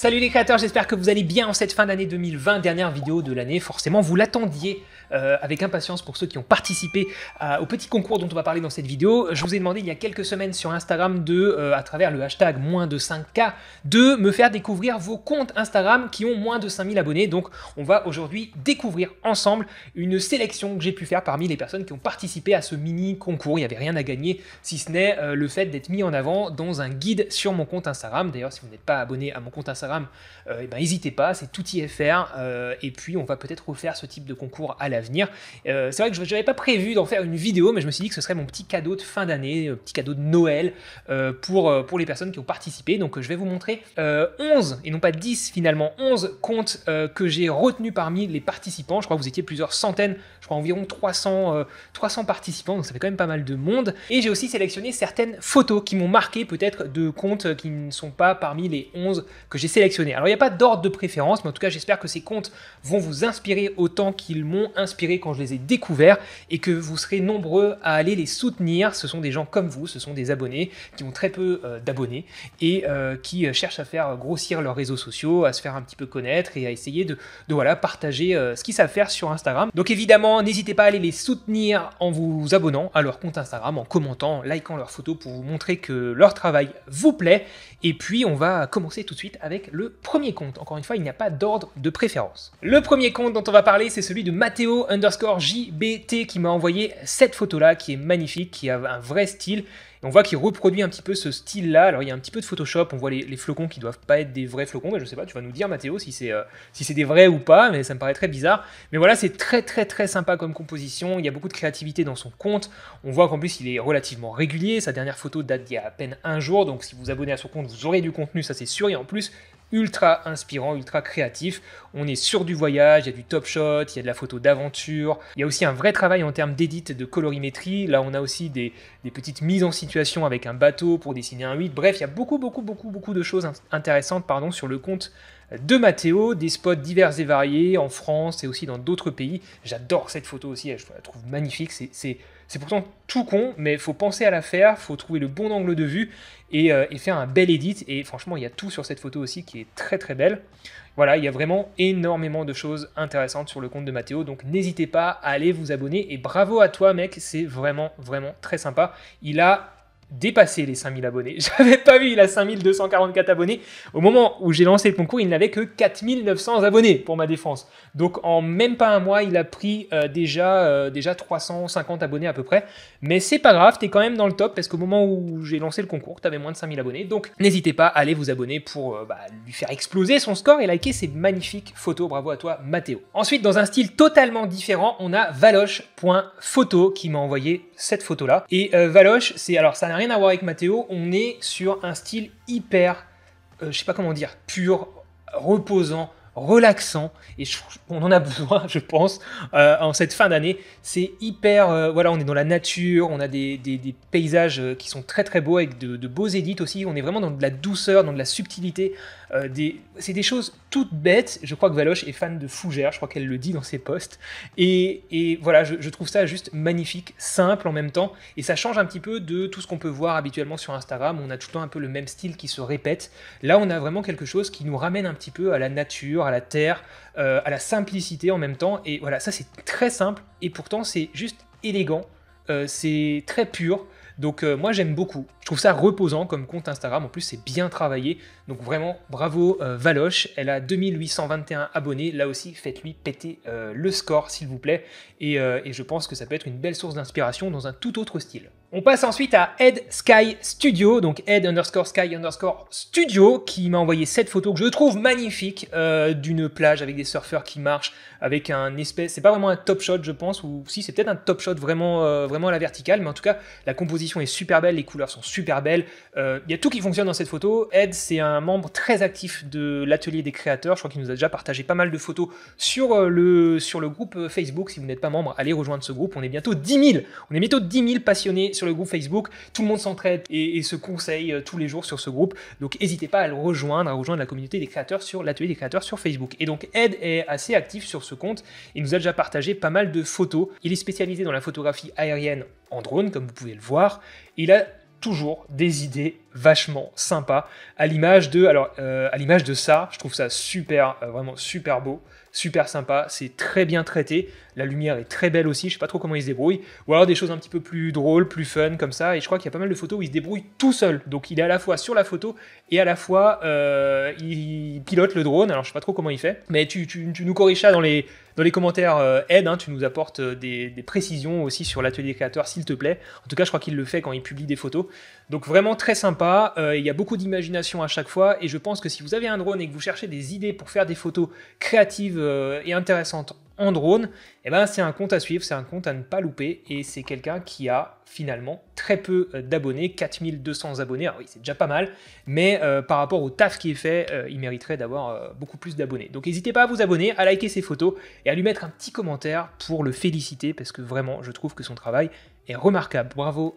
Salut les créateurs, j'espère que vous allez bien en cette fin d'année 2020, dernière vidéo de l'année. Forcément, vous l'attendiez euh, avec impatience pour ceux qui ont participé euh, au petit concours dont on va parler dans cette vidéo. Je vous ai demandé il y a quelques semaines sur Instagram de, euh, à travers le hashtag moins de 5K, de me faire découvrir vos comptes Instagram qui ont moins de 5000 abonnés. Donc, on va aujourd'hui découvrir ensemble une sélection que j'ai pu faire parmi les personnes qui ont participé à ce mini concours. Il n'y avait rien à gagner si ce n'est le fait d'être mis en avant dans un guide sur mon compte Instagram. D'ailleurs, si vous n'êtes pas abonné à mon compte Instagram, Instagram, euh, eh ben, n'hésitez pas, c'est tout IFR. Euh, et puis, on va peut-être refaire ce type de concours à l'avenir. Euh, c'est vrai que je n'avais pas prévu d'en faire une vidéo, mais je me suis dit que ce serait mon petit cadeau de fin d'année, petit cadeau de Noël pour, pour les personnes qui ont participé. Donc, je vais vous montrer 11, et non pas 10 finalement, 11 comptes que j'ai retenus parmi les participants. Je crois que vous étiez plusieurs centaines environ 300, 300 euh, participants, donc ça fait quand même pas mal de monde. Et j'ai aussi sélectionné certaines photos qui m'ont marqué peut-être de comptes qui ne sont pas parmi les 11 que j'ai sélectionnés. Alors il n'y a pas d'ordre de préférence, mais en tout cas j'espère que ces comptes vont vous inspirer autant qu'ils m'ont inspiré quand je les ai découverts et que vous serez nombreux à aller les soutenir. Ce sont des gens comme vous, ce sont des abonnés qui ont très peu euh, d'abonnés et euh, qui cherchent à faire grossir leurs réseaux sociaux, à se faire un petit peu connaître et à essayer de, voilà, partager ce qu'ils savent faire sur Instagram. Donc évidemment, n'hésitez pas à aller les soutenir en vous abonnant à leur compte Instagram, en commentant, likant leurs photos pour vous montrer que leur travail vous plaît. Et puis, on va commencer tout de suite avec le premier compte. Encore une fois, il n'y a pas d'ordre de préférence. Le premier compte dont on va parler, c'est celui de Matteo underscore JBT qui m'a envoyé cette photo-là qui est magnifique, qui a un vrai style on voit qu'il reproduit un petit peu ce style-là. Alors il y a un petit peu de Photoshop, on voit les, flocons qui doivent pas être des vrais flocons. Mais je sais pas, tu vas nous dire, Mathéo, si c'est euh, si c'est des vrais ou pas, mais ça me paraît très bizarre. Mais voilà, c'est très très très sympa comme composition. Il y a beaucoup de créativité dans son compte. On voit qu'en plus, il est relativement régulier. Sa dernière photo date d'il y a à peine un jour. Donc si vous vous abonnez à son compte, vous aurez du contenu, ça c'est sûr. Et en plus, ultra inspirant, ultra créatif. On est sur du voyage, il y a du top shot, il y a de la photo d'aventure. Il y a aussi un vrai travail en termes d'édite de colorimétrie. Là, on a aussi des, petites mises en situation avec un bateau pour dessiner un 8. Bref, il y a beaucoup, beaucoup, beaucoup, beaucoup de choses intéressantes pardon, sur le compte de Mathéo, des spots divers et variés en France et aussi dans d'autres pays. J'adore cette photo aussi, je la trouve magnifique. C'est c'est pourtant tout con, mais faut penser à la faire, faut trouver le bon angle de vue euh, et, faire un bel edit. Et franchement, il y a tout sur cette photo aussi qui est très très belle. Voilà, il y a vraiment énormément de choses intéressantes sur le compte de Mathéo, donc n'hésitez pas à aller vous abonner. Et bravo à toi, mec, c'est vraiment vraiment très sympa. Il a dépasser les 5000 abonnés. J'avais pas vu, il a 5244 abonnés. Au moment où j'ai lancé le concours, il n'avait que 4900 abonnés pour ma défense. Donc en même pas un mois, il a pris euh, déjà, euh, déjà 350 abonnés à peu près. Mais c'est pas grave, t'es quand même dans le top parce qu'au moment où j'ai lancé le concours, t'avais moins de 5000 abonnés. Donc n'hésitez pas à aller vous abonner pour euh, bah, lui faire exploser son score et liker ses magnifiques photos. Bravo à toi, Mathéo. Ensuite, dans un style totalement différent, on a valoche.photo qui m'a envoyé cette photo-là. Et valoche, c'est alors ça n'a rien à voir avec Matteo, on est sur un style hyper, euh, je sais pas comment dire, pur, reposant, relaxant, et on en a besoin, je pense, euh, en cette fin d'année. C'est hyper, euh, voilà, on est dans la nature, on a des, paysages qui sont très très beaux, avec de, de, beaux édits aussi, on est vraiment dans de la douceur, dans de la subtilité, euh, c'est des choses toutes bêtes. Je crois que Valoche est fan de fougères, je crois qu'elle le dit dans ses posts. Et, voilà, je, trouve ça juste magnifique, simple en même temps. Et ça change un petit peu de tout ce qu'on peut voir habituellement sur Instagram. On a tout le temps un peu le même style qui se répète. Là, on a vraiment quelque chose qui nous ramène un petit peu à la nature, à la terre, euh, à la simplicité en même temps. Et voilà, ça c'est très simple. Et pourtant, c'est juste élégant. Euh, c'est très pur. Donc euh, moi j'aime beaucoup. Je trouve ça reposant comme compte Instagram. En plus c'est bien travaillé. Donc vraiment bravo euh, Valoche. Elle a 2821 abonnés. Là aussi faites-lui péter euh, le score s'il vous plaît. et je pense que ça peut être une belle source d'inspiration dans un tout autre style. On passe ensuite à Ed Sky Studio, donc Ed underscore Sky underscore Studio, qui m'a envoyé cette photo que je trouve magnifique euh, d'une plage avec des surfeurs qui marchent, avec un espèce, c'est pas vraiment un top shot je pense, ou si c'est peut-être un top shot vraiment, euh, vraiment à la verticale, mais en tout cas la composition est super belle, les couleurs sont super belles, euh, il y a tout qui fonctionne dans cette photo. Ed c'est un membre très actif de l'atelier des créateurs, je crois qu'il nous a déjà partagé pas mal de photos sur le, sur le groupe Facebook, si vous n'êtes pas membre, allez rejoindre ce groupe, on est bientôt 10 000, on est bientôt 10 000 passionnés sur sur le groupe Facebook. Tout le monde s'entraide et, et, se conseille euh, tous les jours sur ce groupe. Donc n'hésitez pas à le rejoindre, à rejoindre la communauté des créateurs sur l'atelier des créateurs sur Facebook. Et donc Ed est assez actif sur ce compte. Il nous a déjà partagé pas mal de photos. Il est spécialisé dans la photographie aérienne en drone, comme vous pouvez le voir. Il a toujours des idées vachement sympa, à l'image de, alors, euh, à l'image de ça, je trouve ça super, euh, vraiment super beau, super sympa, c'est très bien traité, la lumière est très belle aussi, je sais pas trop comment il se débrouille ou alors des choses un petit peu plus drôles, plus fun comme ça, et je crois qu'il y a pas mal de photos où il se débrouille tout seul, donc il est à la fois sur la photo et à la fois euh, il pilote le drone, alors je sais pas trop comment il fait, mais tu, nous corriges ça dans les, dans les commentaires aide, hein. tu nous apportes des, des précisions aussi sur l'atelier créateur s'il te plaît, en tout cas je crois qu'il le fait quand il publie des photos, donc vraiment très sympa euh, il y a beaucoup d'imagination à chaque fois. Et je pense que si vous avez un drone et que vous cherchez des idées pour faire des photos créatives euh, et intéressantes en drone, eh ben, c'est un compte à suivre, c'est un compte à ne pas louper. Et c'est quelqu'un qui a finalement très peu euh, d'abonnés, 4200 abonnés. Alors oui, c'est déjà pas mal, mais par rapport au taf qui est fait, il mériterait d'avoir beaucoup plus d'abonnés. Donc n'hésitez pas à vous abonner, à liker ses photos et à lui mettre un petit commentaire pour le féliciter parce que vraiment, je trouve que son travail est remarquable. Bravo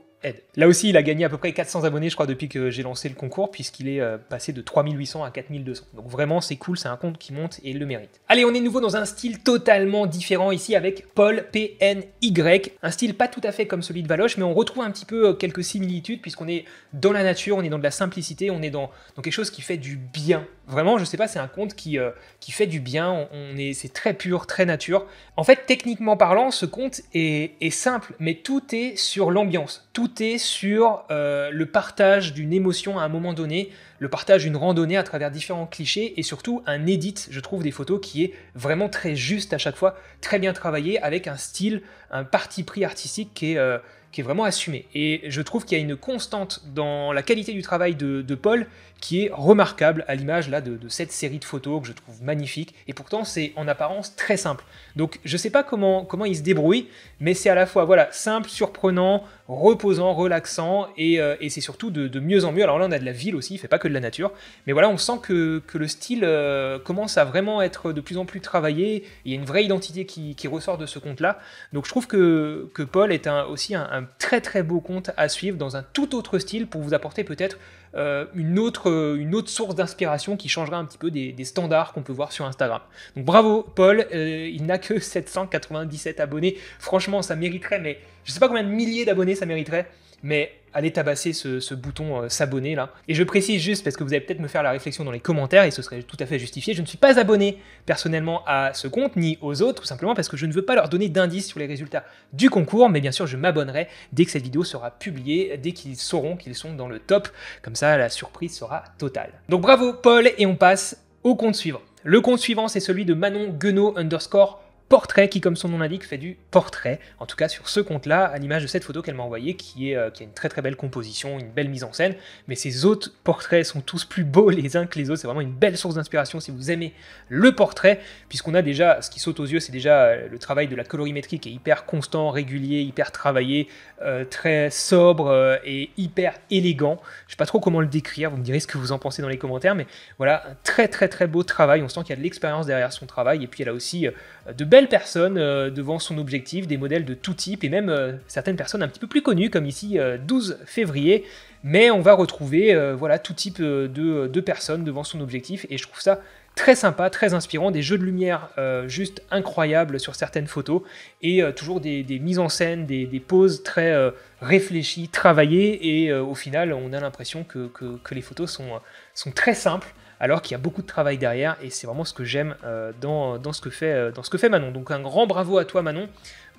Là aussi, il a gagné à peu près 400 abonnés, je crois, depuis que j'ai lancé le concours, puisqu'il est euh, passé de 3800 à 4200. Donc vraiment, c'est cool, c'est un compte qui monte et le mérite. Allez, on est nouveau dans un style totalement différent ici avec Paul PNY. Un style pas tout à fait comme celui de Valoche, mais on retrouve un petit peu euh, quelques similitudes, puisqu'on est dans la nature, on est dans de la simplicité, on est dans, quelque chose qui fait du bien. Vraiment, je sais pas, c'est un compte qui, euh, qui fait du bien, on, est, c'est très pur, très nature. En fait, techniquement parlant, ce compte est, est simple, mais tout est sur l'ambiance. Tout sur euh, le partage d'une émotion à un moment donné, le partage d'une randonnée à travers différents clichés et surtout un edit, je trouve, des photos qui est vraiment très juste à chaque fois, très bien travaillé avec un style, un parti pris artistique qui est, euh, qui est vraiment assumé. Et je trouve qu'il y a une constante dans la qualité du travail de, Paul qui est remarquable à l'image là de, cette série de photos que je trouve magnifique. Et pourtant, c'est en apparence très simple. Donc, je sais pas comment, comment il se débrouille, mais c'est à la fois voilà simple, surprenant, reposant, relaxant, et, euh, c'est surtout de, mieux en mieux. Alors là, on a de la ville aussi, il fait pas que de la nature, mais voilà, on sent que, le style euh, commence à vraiment être de plus en plus travaillé, il y a une vraie identité qui, ressort de ce compte là Donc je trouve que, que Paul est aussi un, très très beau compte à suivre dans un tout autre style pour vous apporter peut-être euh, une, autre, une autre source d'inspiration qui changera un petit peu des standards qu'on peut voir sur Instagram. Donc bravo Paul, il n'a que 797 abonnés, franchement ça mériterait mais... Je sais pas combien de milliers d'abonnés ça mériterait, mais allez tabasser ce, bouton euh, s'abonner là. Et je précise juste, parce que vous allez peut-être me faire la réflexion dans les commentaires, et ce serait tout à fait justifié, je ne suis pas abonné personnellement à ce compte, ni aux autres, tout simplement parce que je ne veux pas leur donner d'indices sur les résultats du concours, mais bien sûr je m'abonnerai dès que cette vidéo sera publiée, dès qu'ils sauront qu'ils sont dans le top, comme ça la surprise sera totale. Donc bravo Paul, et on passe au compte suivant. Le compte suivant, c'est celui de Manon Guenot underscore portrait qui, comme son nom l'indique, fait du portrait. En tout cas, sur ce compte-là, à l'image de cette photo qu'elle m'a envoyée, qui, est, euh, qui a une très très belle composition, une belle mise en scène. Mais ses autres portraits sont tous plus beaux les uns que les autres. C'est vraiment une belle source d'inspiration si vous aimez le portrait, puisqu'on a déjà, ce qui saute aux yeux, c'est déjà euh, le travail de la colorimétrie qui est hyper constant, régulier, hyper travaillé, euh, très sobre et hyper élégant. Je ne sais pas trop comment le décrire, vous me direz ce que vous en pensez dans les commentaires, mais voilà, un très très très beau travail. On sent qu'il y a de l'expérience derrière son travail, et puis elle a aussi de belles personnes personne euh, devant son objectif, des modèles de tout type et même euh, certaines personnes un petit peu plus connues comme ici 12 euh, février. Mais on va retrouver voilà tout type de, personnes devant son objectif et je trouve ça très sympa, très inspirant, des jeux de lumière juste incroyables sur certaines photos et toujours des, mises en scène, des, des poses très réfléchies, travaillées et au final on a l'impression que, que, que, les photos sont, sont très simples alors qu'il y a beaucoup de travail derrière et c'est vraiment ce que j'aime euh, dans, ce que fait, euh, dans ce que fait Manon. Donc un grand bravo à toi Manon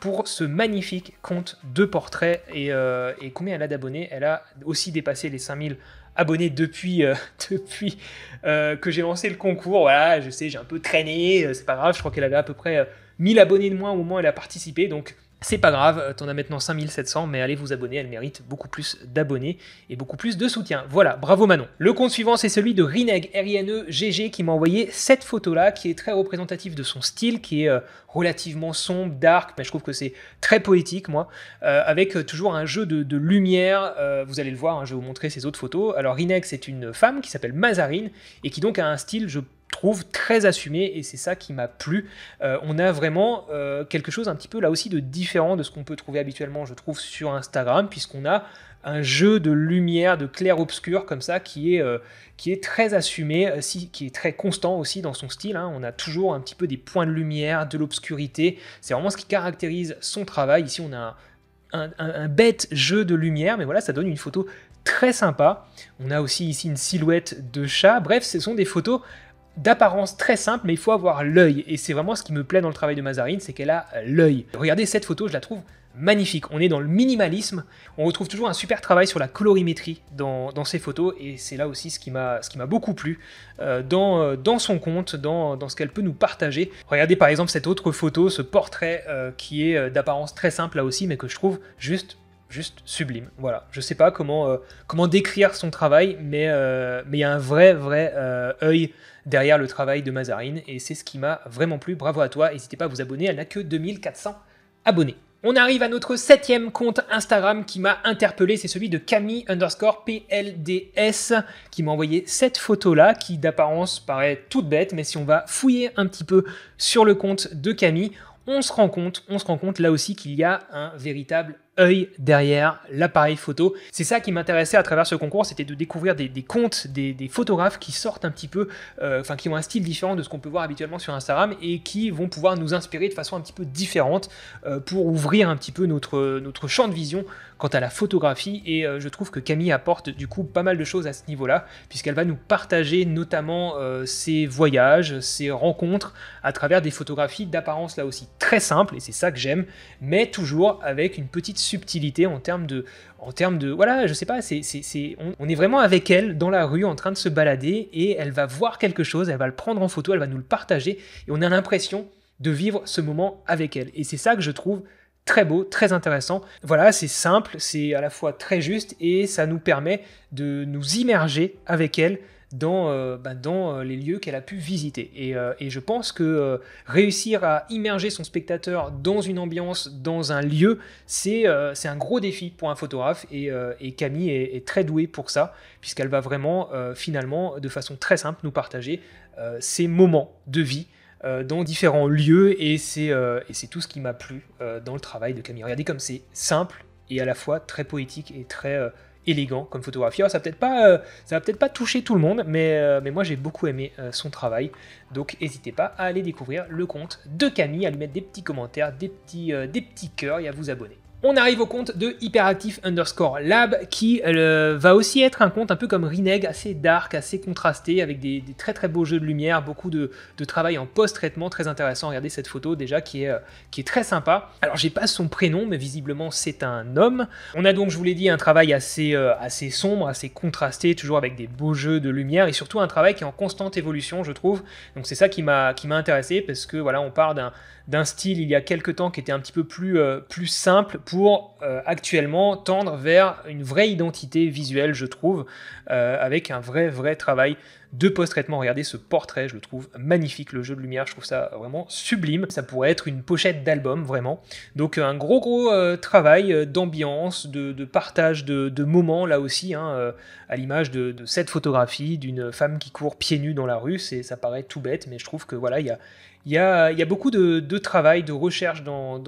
pour ce magnifique compte de portraits euh, et, combien elle a d'abonnés. Elle a aussi dépassé les 5000 abonnés depuis, depuis que j'ai lancé le concours. Voilà, je sais, j'ai un peu traîné, c'est pas grave, je crois qu'elle avait à peu près 1000 abonnés de moins au moins elle a participé. Donc c'est pas grave, euh, t'en as maintenant 5700, mais allez vous abonner, elle mérite beaucoup plus d'abonnés et beaucoup plus de soutien. Voilà, bravo Manon. Le compte suivant, c'est celui de Rineg, R-I-N-E, GG, qui m'a envoyé cette photo-là, qui est très représentative de son style, qui est euh, relativement sombre, dark, mais je trouve que c'est très poétique, moi, euh, avec toujours un jeu de, lumière, vous allez le voir, hein, je vais vous montrer ses autres photos. Alors Rineg, c'est une femme qui s'appelle Mazarine, et qui donc a un style, je trouve très assumé et c'est ça qui m'a plu. Euh, on a vraiment euh, quelque chose un petit peu là aussi de différent de ce qu'on peut trouver habituellement, je trouve, sur Instagram, puisqu'on a un jeu de lumière, de clair-obscur comme ça, qui est, euh, qui est très assumé, si, qui est très constant aussi dans son style. Hein. On a toujours un petit peu des points de lumière, de l'obscurité. C'est vraiment ce qui caractérise son travail. Ici, on a un, bête jeu de lumière, mais voilà, ça donne une photo très sympa. On a aussi ici une silhouette de chat. Bref, ce sont des photos d'apparence très simple, mais il faut avoir l'œil. Et c'est vraiment ce qui me plaît dans le travail de Mazarine, c'est qu'elle a euh, l'œil. Regardez cette photo, je la trouve magnifique. On est dans le minimalisme. On retrouve toujours un super travail sur la colorimétrie dans, ces photos. Et c'est là aussi ce qui m'a beaucoup plu euh, euh, dans, son compte, dans, ce qu'elle peut nous partager. Regardez par exemple cette autre photo, ce portrait qui est d'apparence très simple là aussi, mais que je trouve juste juste sublime. Voilà, je sais pas comment, euh, comment décrire son travail, euh, mais il y a un vrai vrai euh, œil derrière le travail de Mazarine et c'est ce qui m'a vraiment plu. Bravo à toi, n'hésitez pas à vous abonner, elle n'a que 2400 abonnés. On arrive à notre septième compte Instagram qui m'a interpellé, c'est celui de Camille underscore PLDS qui m'a envoyé cette photo-là qui d'apparence paraît toute bête, mais si on va fouiller un petit peu sur le compte de Camille, on se rend compte, on se rend compte là aussi qu'il y a un véritable œil derrière l'appareil photo. C'est ça qui m'intéressait à travers ce concours, c'était de découvrir des, comptes, des, photographes qui sortent un petit peu, euh, enfin qui ont un style différent de ce qu'on peut voir habituellement sur Instagram et qui vont pouvoir nous inspirer de façon un petit peu différente euh, pour ouvrir un petit peu notre, notre champ de vision quant à la photographie. Et euh, je trouve que Camille apporte du coup pas mal de choses à ce niveau-là, puisqu'elle va nous partager notamment ses voyages, ses rencontres à travers des photographies d'apparence là aussi très simple, et c'est ça que j'aime, mais toujours avec une petite subtilité, en termes de, en termes de, voilà, je sais pas, c'est, c'est, on, on, est vraiment avec elle dans la rue en train de se balader et elle va voir quelque chose, elle va le prendre en photo, elle va nous le partager et on a l'impression de vivre ce moment avec elle. Et c'est ça que je trouve très beau, très intéressant. Voilà, c'est simple, c'est à la fois très juste et ça nous permet de nous immerger avec elle dans, euh, bah, dans euh, les lieux qu'elle a pu visiter. Et, euh, je pense que réussir à immerger son spectateur dans une ambiance, dans un lieu, c'est un gros défi pour un photographe. Et, Camille est, est, très douée pour ça, puisqu'elle va vraiment, finalement, de façon très simple, nous partager ses moments de vie dans différents lieux. Et c'est tout ce qui m'a plu dans le travail de Camille. Regardez comme c'est simple et à la fois très poétique et très élégant comme photographier, ça peut-être pas, euh, ça va peut-être pas toucher tout le monde, mais, euh, mais moi j'ai beaucoup aimé euh, son travail. Donc n'hésitez pas à aller découvrir le compte de Camille, à lui mettre des petits commentaires, des petits, des petits cœurs et à vous abonner. On arrive au compte de Hyperactive underscore Lab qui euh, va aussi être un compte un peu comme Reneg, assez dark, assez contrasté, avec des, très très beaux jeux de lumière, beaucoup de, travail en post-traitement très intéressant. Regardez cette photo déjà qui est, euh, qui est très sympa. Alors j'ai pas son prénom, mais visiblement c'est un homme. On a donc, je vous l'ai dit, un travail assez, euh, assez sombre, assez contrasté, toujours avec des beaux jeux de lumière et surtout un travail qui est en constante évolution, je trouve. Donc c'est ça qui m'a intéressé parce que voilà, on part d'un d'un style il y a quelques temps qui était un petit peu plus, euh, plus simple pour euh, actuellement tendre vers une vraie identité visuelle, je trouve, euh, avec un vrai, vrai travail de post-traitement. Regardez ce portrait, je le trouve magnifique, le jeu de lumière, je trouve ça vraiment sublime. Ça pourrait être une pochette d'album, vraiment. Donc un gros, gros travail d'ambiance, de, partage de, moments, là aussi, hein, à l'image de, de, cette photographie d'une femme qui court pieds nus dans la rue. Ça paraît tout bête, mais je trouve que voilà, il y a, il y a, beaucoup de, travail, de recherche dans,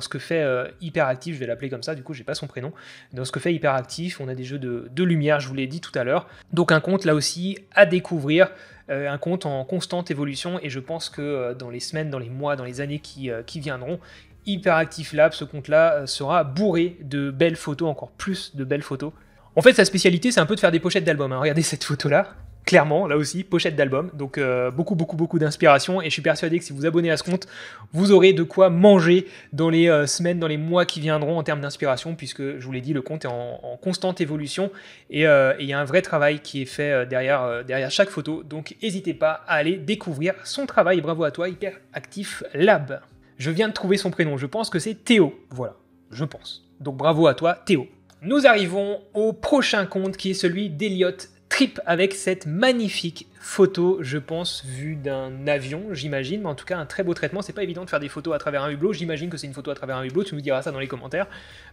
ce que fait euh, Hyperactif, je vais l'appeler comme ça, du coup je n'ai pas son prénom, dans ce que fait Hyperactif, on a des jeux de, lumière, je vous l'ai dit tout à l'heure, donc un compte là aussi à découvrir, euh, un compte en constante évolution, et je pense que euh, dans les semaines, dans les mois, dans les années qui, viendront, Hyperactif Lab, ce compte-là sera bourré de belles photos, encore plus de belles photos. En fait, sa spécialité, c'est un peu de faire des pochettes d'albums. Hein. Regardez cette photo-là clairement, là aussi, pochette d'album. Donc euh, beaucoup, beaucoup, beaucoup d'inspiration. Et je suis persuadé que si vous abonnez à ce compte, vous aurez de quoi manger dans les euh, semaines, dans les mois qui viendront en termes d'inspiration, puisque je vous l'ai dit, le compte est en, constante évolution. Euh, et il y a un vrai travail qui est fait derrière, derrière chaque photo. Donc n'hésitez pas à aller découvrir son travail. Bravo à toi, Hyper Actif Lab. Je viens de trouver son prénom, je pense que c'est Théo. Voilà, je pense. Donc bravo à toi, Théo. Nous arrivons au prochain compte qui est celui d'Eliott avec cette magnifique photo, je pense, vue d'un avion, j'imagine, mais en tout cas un très beau traitement. C'est pas évident de faire des photos à travers un hublot. J'imagine que c'est une photo à travers un hublot. Tu nous diras ça dans les commentaires.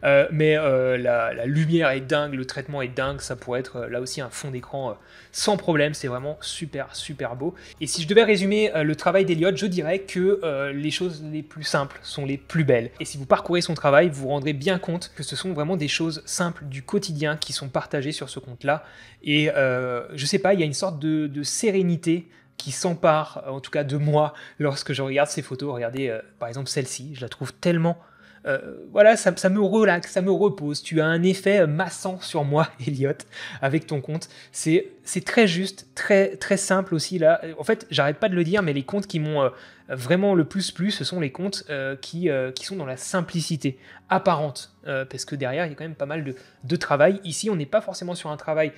Euh, mais euh, la, lumière est dingue, le traitement est dingue. Ça pourrait être euh, là aussi un fond d'écran sans problème. C'est vraiment super super beau. Et si je devais résumer le travail d'Eliott, je dirais que les choses les plus simples sont les plus belles. Et si vous parcourez son travail, vous vous rendrez bien compte que ce sont vraiment des choses simples du quotidien qui sont partagées sur ce compte-là. Et je sais pas, il y a une sorte de sérénité qui s'empare, en tout cas de moi, lorsque je regarde ces photos. Regardez, euh, par exemple, celle-ci, je la trouve tellement... Euh, voilà, ça, me relaxe, ça me repose. Tu as un effet massant sur moi, Elliot, avec ton compte. C'est, très juste, très, très simple aussi. Là, en fait, j'arrête pas de le dire, mais les comptes qui m'ont euh, vraiment le plus plu, ce sont les comptes qui, qui sont dans la simplicité apparente, parce que derrière, il y a quand même pas mal de, de travail. Ici, on n'est pas forcément sur un travail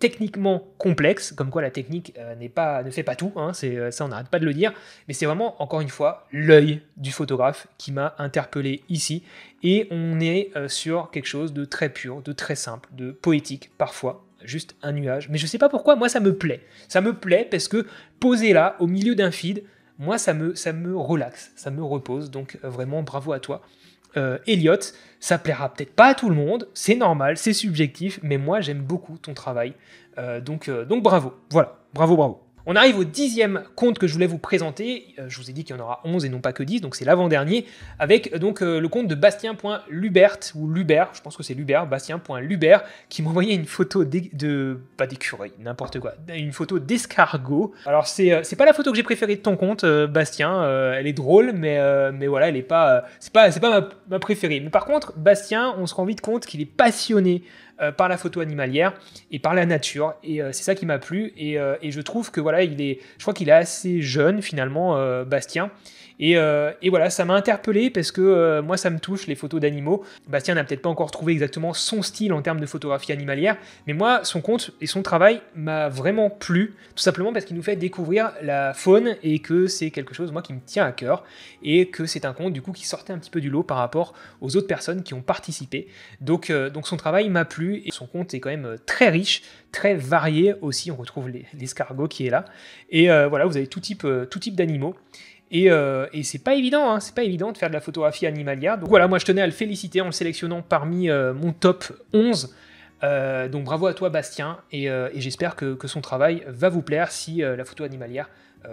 techniquement complexe, comme quoi la technique euh, n'est pas, ne fait pas tout, hein, c'est, euh, ça on n'arrête pas de le dire, mais c'est vraiment, encore une fois, l'œil du photographe qui m'a interpellé ici, et on est euh, sur quelque chose de très pur, de très simple, de poétique parfois, juste un nuage, mais je ne sais pas pourquoi, moi ça me plaît, ça me plaît parce que posé là, au milieu d'un feed, moi ça me, ça me relaxe, ça me repose, donc vraiment bravo à toi euh, Elliot, ça plaira peut-être pas à tout le monde, c'est normal, c'est subjectif, mais moi j'aime beaucoup ton travail. Euh, donc, euh, donc bravo, voilà, bravo, bravo. On arrive au dixième compte que je voulais vous présenter. Euh, je vous ai dit qu'il y en aura 11 et non pas que 10, donc c'est l'avant-dernier, avec euh, donc euh, le compte de Bastien.lubert, ou Lubert, je pense que c'est Lubert, Bastien.lubert, qui m'envoyait une photo de, pas d'écureuil, n'importe quoi, une photo d'escargot. Alors c'est, c'est pas la photo que j'ai préférée de ton compte, Bastien, elle est drôle, mais, mais voilà, elle est pas, c'est pas, c'est pas ma, ma préférée. Mais par contre, Bastien, on se rend vite compte qu'il est passionné euh, par la photo animalière et par la nature. Et euh, c'est ça qui m'a plu. Et, euh, et, je trouve que voilà, il est, je crois qu'il est assez jeune finalement, Bastien. Euh, et, voilà, ça m'a interpellé parce que euh, moi, ça me touche, les photos d'animaux. Bastien n'a peut-être pas encore trouvé exactement son style en termes de photographie animalière, mais moi, son compte et son travail m'a vraiment plu, tout simplement parce qu'il nous fait découvrir la faune et que c'est quelque chose, moi, qui me tient à cœur et que c'est un compte, du coup, qui sortait un petit peu du lot par rapport aux autres personnes qui ont participé. Donc, euh, son travail m'a plu et son compte est quand même très riche, très varié aussi. On retrouve l'escargot qui est là. Et voilà, vous avez tout type, tout type d'animaux. Euh, et, c'est pas évident, hein, c'est pas évident de faire de la photographie animalière. Donc voilà, moi je tenais à le féliciter en le sélectionnant parmi euh, mon top 11. Euh, donc bravo à toi Bastien, et, j'espère que, que, son travail va vous plaire si la photo animalière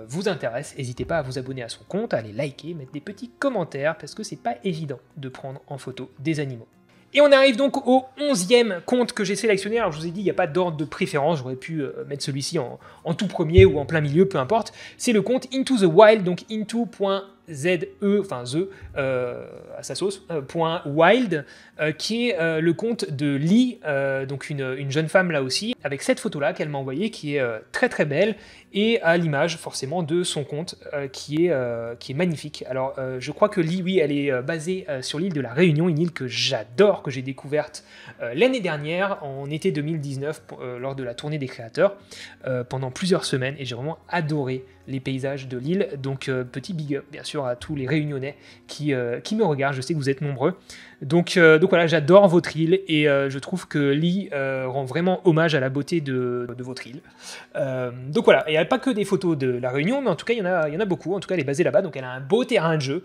vous intéresse. N'hésitez pas à vous abonner à son compte, à les liker, mettre des petits commentaires, parce que c'est pas évident de prendre en photo des animaux. Et on arrive donc au onzième compte que j'ai sélectionné. Alors je vous ai dit, il n'y a pas d'ordre de préférence, j'aurais pu euh, mettre celui-ci en, tout premier ou en plein milieu, peu importe. C'est le compte Into the Wild, donc point ZE, enfin The, euh, à sa sauce, euh, point wild, euh, qui est le compte de Lee, donc une, jeune femme là aussi, avec cette photo-là qu'elle m'a envoyée, qui est très très belle, et à l'image forcément de son compte, qui, est, qui est magnifique. Alors je crois que Lee, oui, elle est basée sur l'île de la Réunion, une île que j'adore, que j'ai découverte l'année dernière, en été 2019, lors de la tournée des créateurs, pendant plusieurs semaines, et j'ai vraiment adoré les paysages de l'île. Donc euh, petit big up bien sûr à tous les réunionnais qui, euh, qui me regardent, je sais que vous êtes nombreux. Donc, euh, donc voilà, j'adore votre île et je trouve que l'île rend vraiment hommage à la beauté de, votre île. donc voilà, il n'y a pas que des photos de la Réunion, mais en tout cas y, en a, il y en a beaucoup, en tout cas elle est basée là-bas, donc elle a un beau terrain de jeu.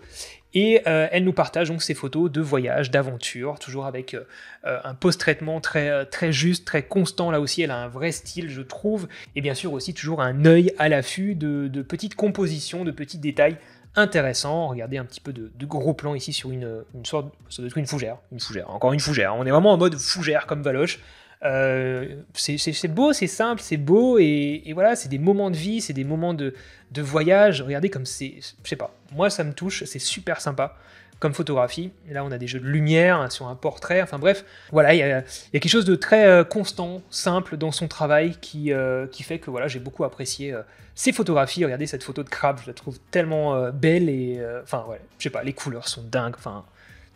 Et euh, elle nous partage donc ses photos de voyage, d'aventure, toujours avec euh, euh, un post-traitement très, très juste, très constant. Là aussi, elle a un vrai style, je trouve. Et bien sûr aussi toujours un œil à l'affût de, petites compositions, de petits détails intéressants. Regardez un petit peu de, gros plans ici sur une, sorte, de une fougère, une fougère, encore une fougère. On est vraiment en mode fougère comme Valoche. Euh, c'est beau, c'est simple, c'est beau, et, voilà, c'est des moments de vie, c'est des moments de, voyage. Regardez comme c'est, je sais pas, moi ça me touche, c'est super sympa comme photographie. là, on a des jeux de lumière hein, sur un portrait, enfin bref, voilà, il y, a quelque chose de très euh, constant, simple dans son travail qui, euh, qui fait que voilà, j'ai beaucoup apprécié ces photographies. Regardez cette photo de crabe, je la trouve tellement belle et enfin, ouais, je sais pas, les couleurs sont dingues, enfin,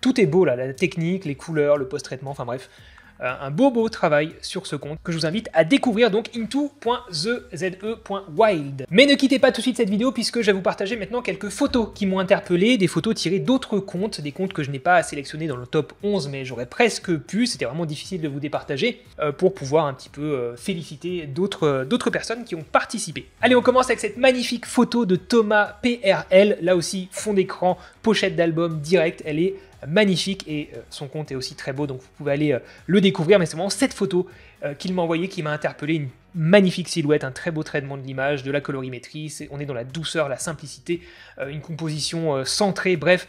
tout est beau là, la technique, les couleurs, le post-traitement, enfin bref un beau beau travail sur ce compte que je vous invite à découvrir donc into.ze.wild. E mais ne quittez pas tout de suite cette vidéo puisque je vais vous partager maintenant quelques photos qui m'ont interpellé, des photos tirées d'autres comptes, des comptes que je n'ai pas sélectionnés dans le top 11 mais j'aurais presque pu, c'était vraiment difficile de vous départager euh, pour pouvoir un petit peu euh, féliciter euh, d'autres personnes qui ont participé. Allez on commence avec cette magnifique photo de Thomas PRL, là aussi fond d'écran, pochette d'album direct, elle est magnifique et euh, son compte est aussi très beau, donc vous pouvez aller euh, le découvrir. Mais c'est vraiment cette photo euh, qu'il m'a envoyé qui m'a interpellé une magnifique silhouette, un très beau traitement de l'image, de la colorimétrie, on est dans la douceur, la simplicité, euh, une composition euh, centrée, bref,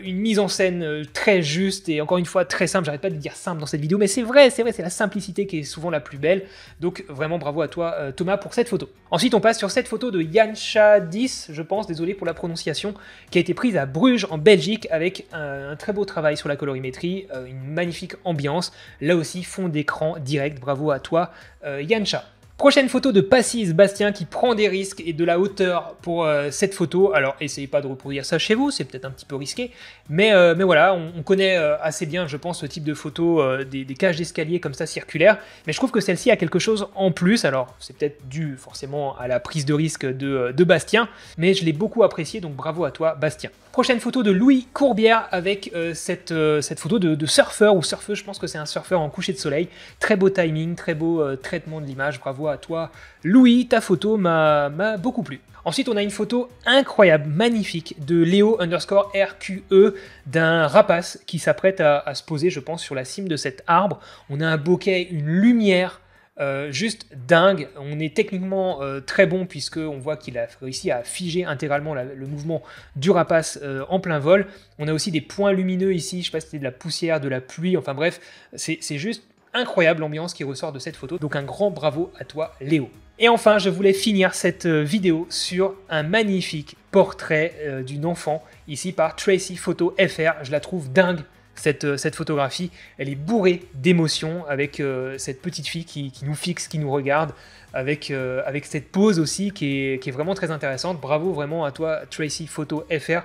une mise en scène très juste et encore une fois très simple, j'arrête pas de dire simple dans cette vidéo, mais c'est vrai, c'est vrai, c'est la simplicité qui est souvent la plus belle, donc vraiment bravo à toi Thomas pour cette photo. Ensuite on passe sur cette photo de Yancha 10, je pense, désolé pour la prononciation, qui a été prise à Bruges en Belgique avec un très beau travail sur la colorimétrie, une magnifique ambiance, là aussi fond d'écran direct, bravo à toi, euh, Yancha. Prochaine photo de Passis Bastien qui prend des risques et de la hauteur pour euh, cette photo. Alors essayez pas de reproduire ça chez vous, c'est peut-être un petit peu risqué, mais, euh, mais voilà, on, connaît assez bien, je pense, ce type de photo des, cages d'escalier comme ça circulaires. Mais je trouve que celle-ci a quelque chose en plus. Alors c'est peut-être dû forcément à la prise de risque de Bastien, mais je l'ai beaucoup apprécié, donc bravo à toi, Bastien. Prochaine photo de Louis Courbière avec euh, cette, euh, cette photo de, surfeur ou surfeuse. Je pense que c'est un surfeur en coucher de soleil. Très beau timing, très beau euh, traitement de l'image. Bravo à toi, Louis. Ta photo m'a beaucoup plu. Ensuite, on a une photo incroyable, magnifique, de Léo underscore RQE, d'un rapace qui s'apprête à, se poser, je pense, sur la cime de cet arbre. On a un bokeh, une lumière euh, juste dingue. On est techniquement euh, très bon puisque on voit qu'il a réussi à figer intégralement le mouvement du rapace euh, en plein vol. On a aussi des points lumineux ici, je sais pas si c'était de la poussière, de la pluie, enfin bref, c'est juste incroyable l'ambiance qui ressort de cette photo. Donc un grand bravo à toi Léo. Et enfin, je voulais finir cette vidéo sur un magnifique portrait d'une enfant, ici par Tracy Photo FR. Je la trouve dingue euh, cette, photographie, elle est bourrée d'émotions avec euh, cette petite fille qui, nous fixe, qui nous regarde, euh, avec, cette pose aussi qui est, qui est, vraiment très intéressante. Bravo vraiment à toi Tracy Photo FR,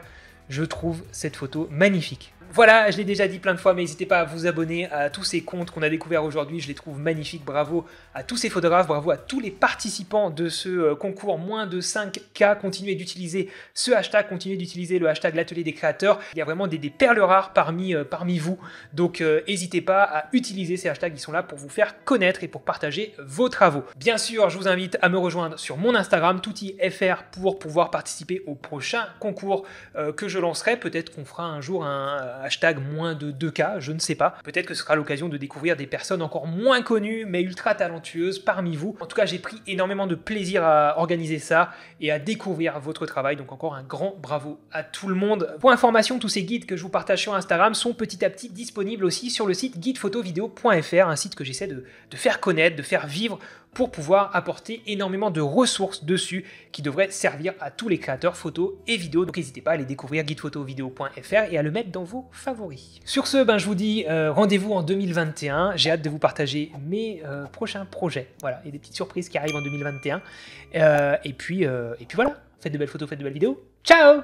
je trouve cette photo magnifique voilà, je l'ai déjà dit plein de fois, mais n'hésitez pas à vous abonner à tous ces comptes qu'on a découverts aujourd'hui. Je les trouve magnifiques. Bravo à tous ces photographes, bravo à tous les participants de ce euh, concours. Moins de 5K. Continuez d'utiliser ce hashtag, continuez d'utiliser le hashtag l'atelier des créateurs. Il y a vraiment des, perles rares parmi, euh, parmi vous. Donc euh, n'hésitez pas à utiliser ces hashtags. qui sont là pour vous faire connaître et pour partager vos travaux. Bien sûr, je vous invite à me rejoindre sur mon Instagram, toutifr, pour pouvoir participer au prochain concours que je lancerai. Peut-être qu'on fera un jour un hashtag moins de 2K, je ne sais pas. Peut-être que ce sera l'occasion de découvrir des personnes encore moins connues mais ultra talentueuses parmi vous. En tout cas, j'ai pris énormément de plaisir à organiser ça et à découvrir votre travail. Donc encore un grand bravo à tout le monde. Pour information, tous ces guides que je vous partage sur Instagram sont petit à petit disponibles aussi sur le site guidephotovideo.fr, un site que j'essaie de, de faire connaître, de faire vivre pour pouvoir apporter énormément de ressources dessus qui devraient servir à tous les créateurs photos et vidéos. Donc n'hésitez pas à aller découvrir guidephotovideo.fr et à le mettre dans vos favoris. Sur ce, ben, je vous dis euh, rendez-vous en 2021. J'ai hâte de vous partager mes euh, prochains projets. Voilà, et des petites surprises qui arrivent en 2021. Euh, et, puis, et puis voilà, faites de belles photos, faites de belles vidéos. Ciao